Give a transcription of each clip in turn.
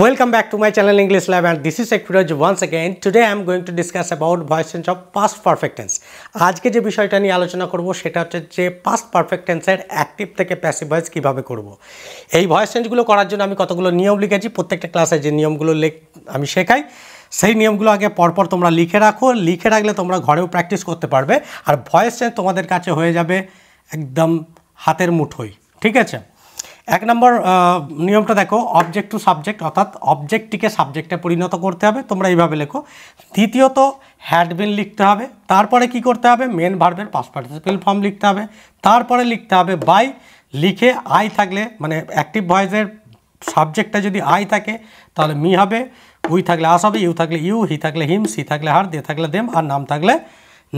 Welcome back to my channel English Lab and this is Ekfiraj once again. Today I am going to discuss about voice tense of past perfect tense. আজকে যে বিষয়টা নিয়ে আলোচনা করব সেটা হচ্ছে যে past perfect tense এর অ্যাক্টিভ থেকে প্যাসিভ voice কীভাবে করব। এই ভয়েস চেঞ্জগুলো করার জন্য আমি কতগুলো নিয়ম লিখেছি প্রত্যেকটা ক্লাসে যে নিয়মগুলো লেখ আমি শেখাই সেই নিয়মগুলো আগে পরপর তোমরা লিখে রাখো লিখে রাখলে তোমরা ঘরেও প্র্যাকটিস করতে পারবে আর ভয়েস চেঞ্জ তোমাদের কাছে হয়ে যাবে একদম হাতের মুঠোই ঠিক আছে এক নম্বর নিয়মটা দেখো অবজেক্ট টু সাবজেক্ট অর্থাৎ অবজেক্টটিকে সাবজেক্টে পরিণত করতে হবে তোমরা এইভাবে লেখো দ্বিতীয়ত হ্যাডবিন লিখতে হবে তারপরে কি করতে হবে মেন ভার্বের পাস পার্টিসিপেল ফর্ম লিখতে হবে তারপরে লিখতে হবে বাই লিখে আই থাকলে মানে অ্যাক্টিভ ভয়েসের সাবজেক্টটা যদি আই থাকে তাহলে মি হবে উই থাকলে আস হবে ইউ থাকলে ইউ হি থাকলে হিম সি থাকলে হার দে থাকলে দেম আর নাম থাকলে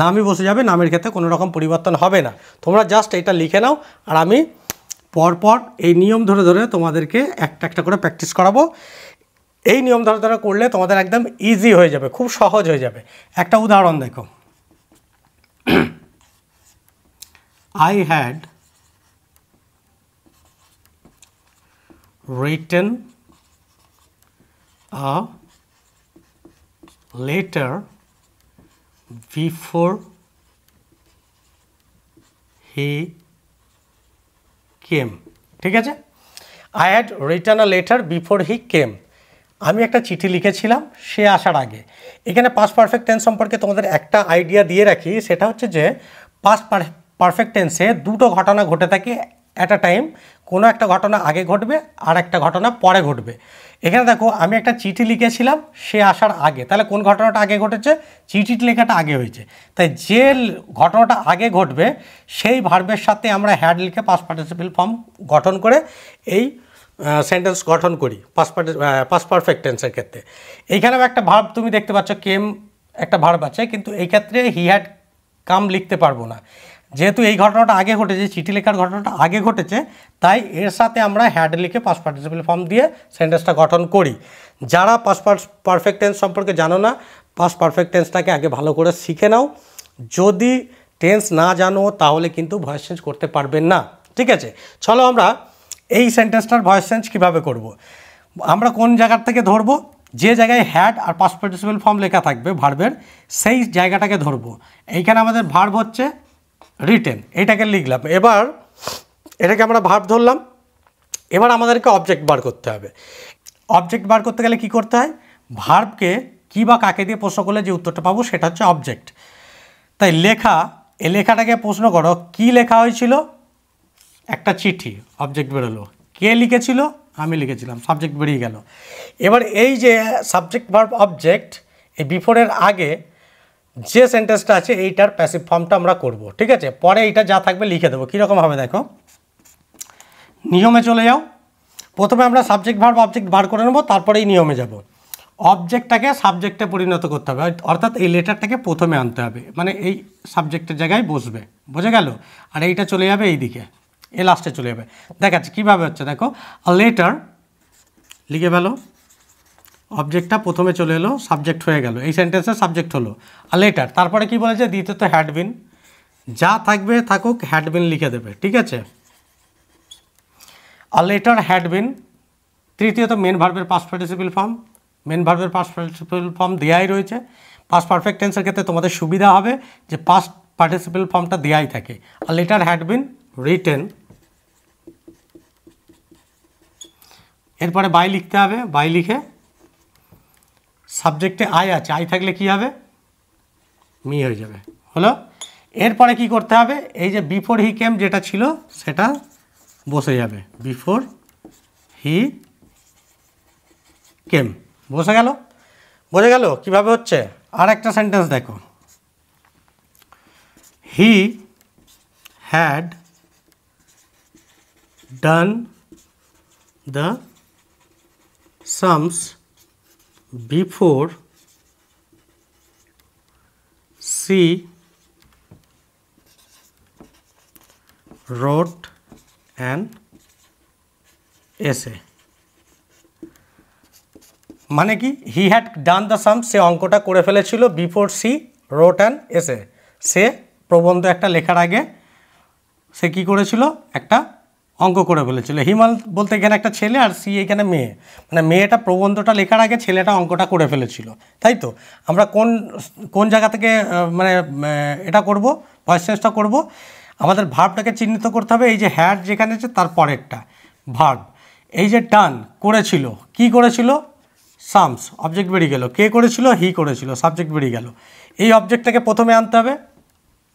নামই বসে যাবে নামের ক্ষেত্রে কোনো রকম পরিবর্তন হবে না তোমরা জাস্ট এটা লিখে নাও আর আমি পরপর এই নিয়ম ধরে ধরে তোমাদেরকে একটা একটা করে প্র্যাকটিস করাবো এই নিয়ম ধরে ধরে করলে তোমাদের একদম ইজি হয়ে যাবে খুব সহজ হয়ে যাবে একটা উদাহরণ দেখো I had written a letter before he came ঠিক আছে I had written a letter before he came আমি একটা চিঠি লিখেছিলাম সে আসার আগে এখানে পাস্ট পারফেক্ট টেন্স সম্পর্কে তোমাদের একটা আইডিয়া দিয়ে রাখি সেটা হচ্ছে যে পাস্ট পারফেক্ট টেন্সে দুটো ঘটনা ঘটে থাকে অ্যাট আ টাইম কোনো একটা ঘটনা আগে ঘটবে আর একটা ঘটনা পরে ঘটবে এখানে দেখো আমি একটা চিঠি লিখেছিলাম সে আসার আগে তাহলে কোন ঘটনাটা আগে ঘটেছে চিঠি লেখাটা আগে হয়েছে তাই যে ঘটনাটা আগে ঘটবে সেই ভার্বের সাথে আমরা হ্যাড লিখে পাস পার্টিসিপেল ফর্ম গঠন করে এই সেন্টেন্স গঠন করি পাস পাস পারফেক্ট টেন্সের ক্ষেত্রে এইখানেও একটা ভার্ব তুমি দেখতে পাচ্ছ কেম একটা ভার্ব আছে কিন্তু এই ক্ষেত্রে হি হ্যাড কাম লিখতে পারবো না যেহেতু এই ঘটনাটা আগে ঘটেছে চিঠি লেখার ঘটনাটা আগে ঘটেছে তাই এর সাথে আমরা হ্যাড লিখে পাস পার্টিসিপেল ফর্ম দিয়ে সেন্টেন্সটা গঠন করি যারা পাস পারফেক্ট টেন্স সম্পর্কে জানো না পাস পারফেক্ট টেন্সটাকে আগে ভালো করে শিখে নাও যদি টেন্স না জানো তাহলে কিন্তু ভয়েস চেঞ্জ করতে পারবেন না ঠিক আছে চলো আমরা এই সেন্টেন্সটার ভয়েস চেঞ্জ কীভাবে করব। আমরা কোন জায়গার থেকে ধরবো যে জায়গায় হ্যাড আর পাস পার্টিসিপেল ফর্ম লেখা থাকবে ভার্বের সেই জায়গাটাকে ধরবো এইখানে আমাদের ভার্ব হচ্ছে রিটেন এটাকে লিখলাম এবার এটাকে আমরা ভাব ধরলাম এবার আমাদেরকে অবজেক্ট বার করতে হবে অবজেক্ট বার করতে গেলে কি করতে হয় ভার্বকে কি বা কাকে দিয়ে প্রশ্ন করলে যে উত্তরটা পাবো সেটা হচ্ছে অবজেক্ট তাই লেখা এ লেখাটাকে প্রশ্ন করো কি লেখা হয়েছিল একটা চিঠি অবজেক্ট বেরোলো কে লিখেছিল আমি লিখেছিলাম সাবজেক্ট বেরিয়ে গেল এবার এই যে সাবজেক্ট ভার্ব অবজেক্ট এই বিফোরের আগে যে সেন্টেন্সটা আছে এইটার প্যাসিভ ফর্মটা আমরা করব ঠিক আছে পরে এইটা যা থাকবে লিখে দেবো কীরকম হবে দেখো নিয়মে চলে যাও প্রথমে আমরা সাবজেক্ট ভার অবজেক্ট বার করে নেবো তারপরেই নিয়মে যাব অবজেক্টটাকে সাবজেক্টে পরিণত করতে হবে অর্থাৎ এই লেটারটাকে প্রথমে আনতে হবে মানে এই সাবজেক্টের জায়গায় বসবে বোঝা গেল আর এইটা চলে যাবে এই দিকে এ লাস্টে চলে যাবে দেখাচ্ছে কীভাবে হচ্ছে দেখো লেটার লিখে ফেলো অবজেক্টটা প্রথমে চলে এলো সাবজেক্ট হয়ে গেল এই সেন্টেন্সের সাবজেক্ট হলো আর লেটার তারপরে কি বলেছে দ্বিতীয়ত হ্যাডবিন যা থাকবে থাকুক হ্যাডবিন লিখে দেবে ঠিক আছে আর লেটার হ্যাডবিন তৃতীয়ত মেন ভার্বের পাস্ট পার্টিসিপিল ফর্ম মেন ভার্বের পাস্ট পার্টিসিপিল ফর্ম দেয়াই রয়েছে পাস্ট পারফেক্ট টেন্সের ক্ষেত্রে তোমাদের সুবিধা হবে যে পাস্ট পার্টিসিপিল ফর্মটা দেয়াই থাকে আর লেটার হ্যাডবিন রিটেন এরপরে বাই লিখতে হবে বাই লিখে সাবজেক্টে আই আছে আই থাকলে কি হবে মি হয়ে যাবে হলো এরপরে কি করতে হবে এই যে বিফোর হি কেম যেটা ছিল সেটা বসে যাবে বিফোর হি কেম বসে গেল বসে গেল কিভাবে হচ্ছে আর একটা সেন্টেন্স দেখো he had done the sums before she wrote an essay মানে কি হি হ্যাড ডান দ্য সাম সে অঙ্কটা করে ফেলেছিল বিফোর সি রোট অ্যান এসে সে প্রবন্ধ একটা লেখার আগে সে কি করেছিল একটা অঙ্ক করে ফেলেছিল হিমাল বলতে এখানে একটা ছেলে আর সি এখানে মেয়ে মানে মেয়েটা প্রবন্ধটা লেখার আগে ছেলেটা অঙ্কটা করে ফেলেছিল তাই তো আমরা কোন কোন জায়গা থেকে মানে এটা করব ভয়েস চেঞ্জটা করবো আমাদের ভার্বটাকে চিহ্নিত করতে হবে এই যে হ্যাড যেখানে আছে তার পরেরটা ভার্ব এই যে টান করেছিল কি করেছিল সামস অবজেক্ট বেরিয়ে গেল কে করেছিল হি করেছিল সাবজেক্ট বেরিয়ে গেল এই অবজেক্টটাকে প্রথমে আনতে হবে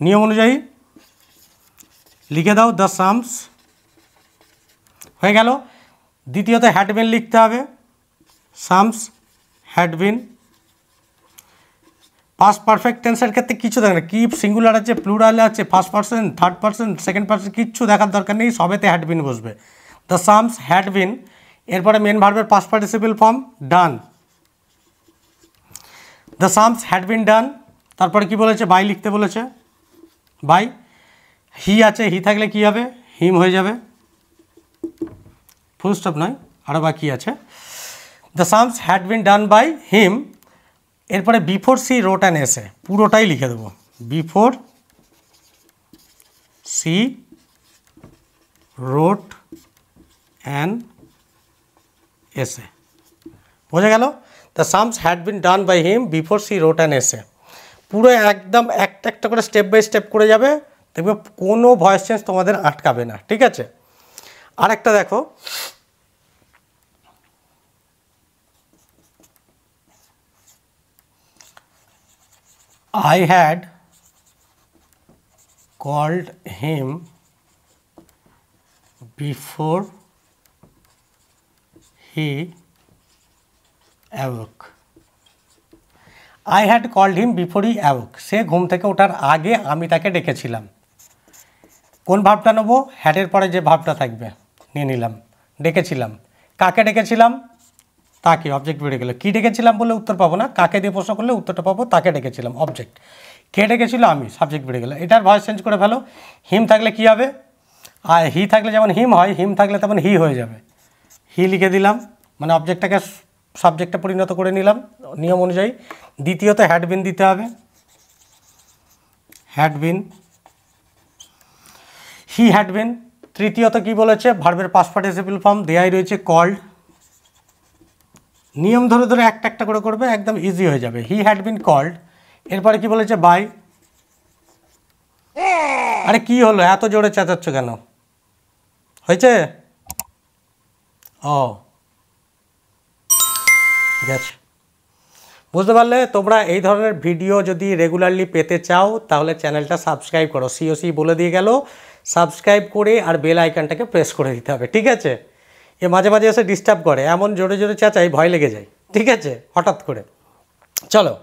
নিয়ম অনুযায়ী লিখে দাও দ্য সামস হয়ে গেল দ্বিতীয়ত হ্যাডবিন লিখতে হবে সামস হ্যাডবিন ফার্স্ট পারফেক্ট টেন্সের ক্ষেত্রে কিছু দেখে না কি সিঙ্গুলার আছে প্লুরাল আছে first person third person second person কিচ্ছু দেখার দরকার নেই সবেতে হ্যাডবিন বসবে দ্য সামস হ্যাডবিন এরপরে মেন ভার্বের past participle form done the sums had been been done তারপরে কি বলেছে বাই লিখতে বলেছে বাই হি আছে হি থাকলে কি হবে হিম হয়ে যাবে ফুল স্টপ নয় আরও বাকি আছে the sums had been done by him এরপরে বিফোর সি রোট অ্যান এসে পুরোটাই লিখে দেবো before she wrote an essay বোঝা গেল the sums had been done by him before she wrote an essay পুরো একদম একটা একটা করে স্টেপ বাই স্টেপ করে যাবে দেখবে কোনো ভয়েস চেঞ্জ তোমাদের আটকাবে না ঠিক আছে আরেকটা দেখো I had called him before he awoke I had called him before he awoke সে ঘুম থেকে ওঠার আগে আমি তাকে ডেকেছিলাম কোন ভাবটা নেবো হ্যাডের পরে যে ভাবটা থাকবে নিয়ে নিলাম ডেকেছিলাম কাকে ডেকেছিলাম তাকে অবজেক্ট বেড়ে গেল কী ডেকেছিলাম বলে উত্তর পাবো না কাকে দিয়ে প্রশ্ন করলে উত্তরটা পাবো তাকে ডেকেছিলাম অবজেক্ট কে ডেকেছিল আমি সাবজেক্ট বেড়ে গেল এটার ভয়েস চেঞ্জ করে ফেলো হিম থাকলে কি হবে আর হি থাকলে যেমন হিম হয় হিম থাকলে তেমন হি হয়ে যাবে হি লিখে দিলাম মানে অবজেক্টটাকে সাবজেক্টে পরিণত করে নিলাম নিয়ম অনুযায়ী দ্বিতীয়ত হ্যাডবিন দিতে হবে হ্যাডবিন হি হ্যাডবিন তৃতীয়ত কি বলেছে ভার্বের পাস পার্টিসিপল ফর্ম দেয়াই রয়েছে কল্ড নিয়ম ধরে ধরে একটা একটা করে করবে একদম ইজি হয়ে যাবে হি হ্যাড বিন কল্ড এরপরে কি বলেছে বাই আরে কি হলো এত জোরে চেঁচাচ্ছ কেন হয়েছে ও গেছে বুঝতে পারলে তোমরা এই ধরনের ভিডিও যদি রেগুলারলি পেতে চাও তাহলে চ্যানেলটা সাবস্ক্রাইব করো সিওসি বলে দিয়ে গেল সাবস্ক্রাইব করে আর বেল আইকনটাকে প্রেস করে দিতে হবে ঠিক আছে এ মাঝে মাঝে এসে ডিস্টার্ব করে এমন জোরে জোরে চেঁচাই ভয় লেগে যায় ঠিক আছে হঠাৎ করে চলো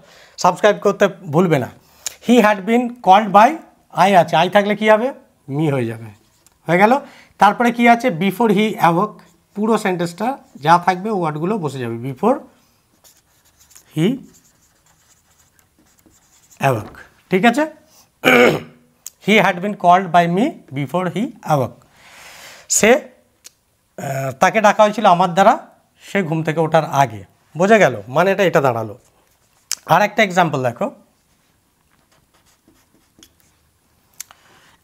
সাবস্ক্রাইব করতে ভুলবে না he had been called by I আছে আই থাকলে কি হবে মি হয়ে যাবে হয়ে গেল তারপরে কি আছে বিফোর হি অ্যাভক পুরো সেন্টেন্সটা যা থাকবে ওয়ার্ডগুলো বসে যাবে বিফোর হি অ্যাভক ঠিক আছে he had been called by me before he awoke সে তাকে ডাকা হয়েছিল আমার দ্বারা সে ঘুম থেকে ওঠার আগে বোঝা গেল মানে এটা এটা দাঁড়ালো আর একটা এক্সাম্পল দেখো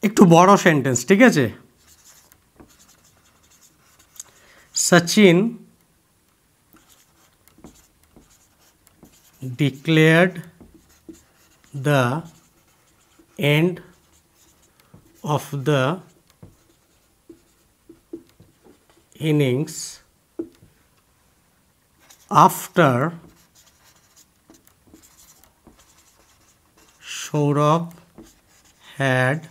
একটু বড় সেন্টেন্স ঠিক আছে Sachin declared the end of the innings after Saurabh had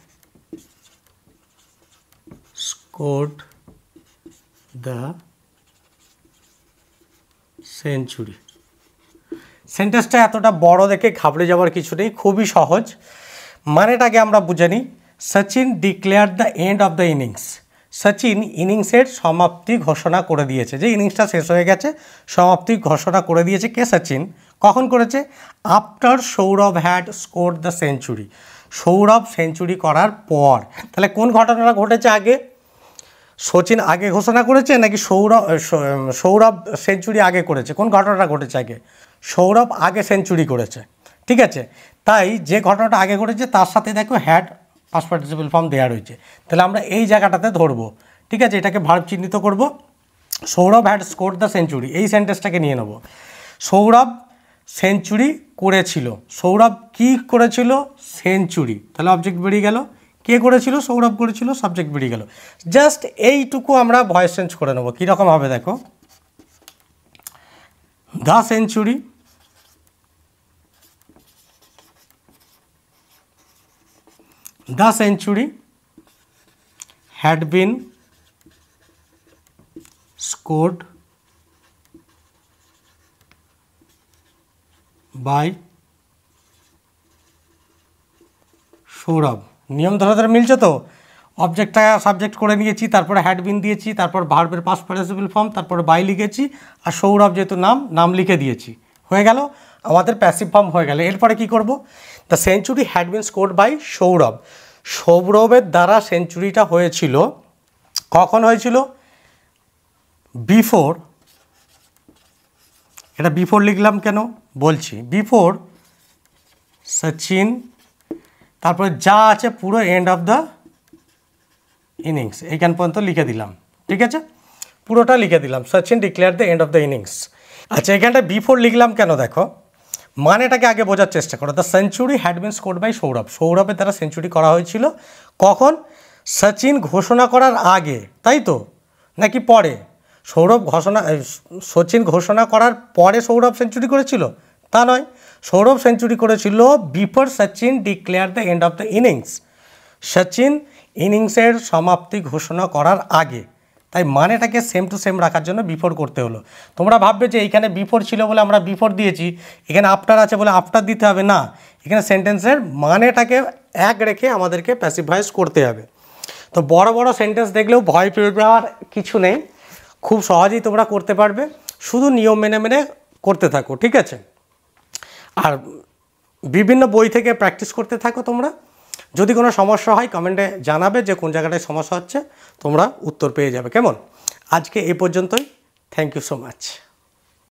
scored the century সেন্টেন্সটা এতটা বড় দেখে ঘাবড়ে যাওয়ার কিছু নেই খুবই সহজ মানেটাকে আমরা বুঝে নিই Sachin declare the end of the innings Sachin ইনিংসের সমাপ্তি ঘোষণা করে দিয়েছে যে ইনিংসটা শেষ হয়ে গেছে সমাপ্তি ঘোষণা করে দিয়েছে কে সচিন কখন করেছে after Sourav had score the century Sourav century করার পর তাহলে কোন ঘটনাটা ঘটেছে আগে সচিন আগে ঘোষণা করেছে নাকি সৌরভ সৌরভ সেঞ্চুরি আগে করেছে কোন ঘটনাটা ঘটেছে আগে সৌরভ আগে সেঞ্চুরি করেছে ঠিক আছে তাই যে ঘটনাটা আগে ঘটেছে তার সাথে দেখো হ্যাড পাস পার্টিসিপেল ফর্ম দেওয়া রয়েছে তাহলে আমরা এই জায়গাটাতে ধরবো ঠিক আছে এটাকে ভার্ব চিহ্নিত করব Sourav had score the century এই সেন্টেন্সটাকে নিয়ে নেব সৌরভ সেঞ্চুরি করেছিল সৌরভ কি করেছিল সেঞ্চুরি তাহলে অবজেক্ট বেরিয়ে গেল কে করেছিল সৌরভ করেছিল সাবজেক্ট বেরিয়ে গেল জাস্ট এইটুকু আমরা ভয়েস চেঞ্জ করে নেবো কীরকম হবে দেখো the century the century had been scored by Sourav নিয়ম ধরে ধরে মিলছে তো অবজেক্টটা সাবজেক্ট করে নিয়েছি তারপরে হ্যাডবিন দিয়েছি তারপর ভার্বের পাস পার্টিসিপল ফর্ম তারপর বাই লিখেছি আর সৌরভ যেহেতু নাম নাম লিখে দিয়েছি হয়ে গেল আমাদের প্যাসিভ ফর্ম হয়ে গেল এরপরে কি করব the century had been score by Sourav সৌরভের দ্বারা সেঞ্চুরিটা হয়েছিল কখন হয়েছিল বিফোর এটা বিফোর লিখলাম কেন বলছি বিফোর সচিন তারপরে যা আছে পুরো এন্ড অফ দ্য ইনিংস এইখান পর্যন্ত লিখে দিলাম ঠিক আছে পুরোটা লিখে দিলাম Sachin declare the end of the innings আচ্ছা এখানটা বিফোর লিখলাম কেন দেখো মানেটাকে আগে বোঝার চেষ্টা করো the century had been score by Sourav সৌরভে তারা সেঞ্চুরি করা হয়েছিল কখন সচিন ঘোষণা করার আগে তাই তো নাকি পরে সৌরভ ঘোষণা সচিন ঘোষণা করার পরে সৌরভ সেঞ্চুরি করেছিল তা নয় সৌরভ সেঞ্চুরি করেছিল before Sachin declare the end of the innings Sachin ইনিংসের সমাপ্তি ঘোষণা করার আগে তাই মানেটাকে সেম টু সেম রাখার জন্য বিফোর করতে হলো তোমরা ভাববে যে এইখানে বিফোর ছিল বলে আমরা বিফোর দিয়েছি এখানে আফটার আছে বলে আফটার দিতে হবে না এখানে সেন্টেন্সের মানেটাকে এক রেখে আমাদেরকে প্যাসিফাইজ করতে হবে তো বড় বড় সেন্টেন্স দেখলেও ভয় পেবার কিছু নেই খুব সহজেই তোমরা করতে পারবে শুধু নিয়ম মেনে মেনে করতে থাকো ঠিক আছে আর বিভিন্ন বই থেকে প্র্যাকটিস করতে থাকো তোমরা যদি কোনো সমস্যা হয় কমেন্টে জানাবে যে কোন জায়গাটায় সমস্যা হচ্ছে তোমরা উত্তর পেয়ে যাবে কেমন আজকে এ পর্যন্তই থ্যাংক ইউ সো মাচ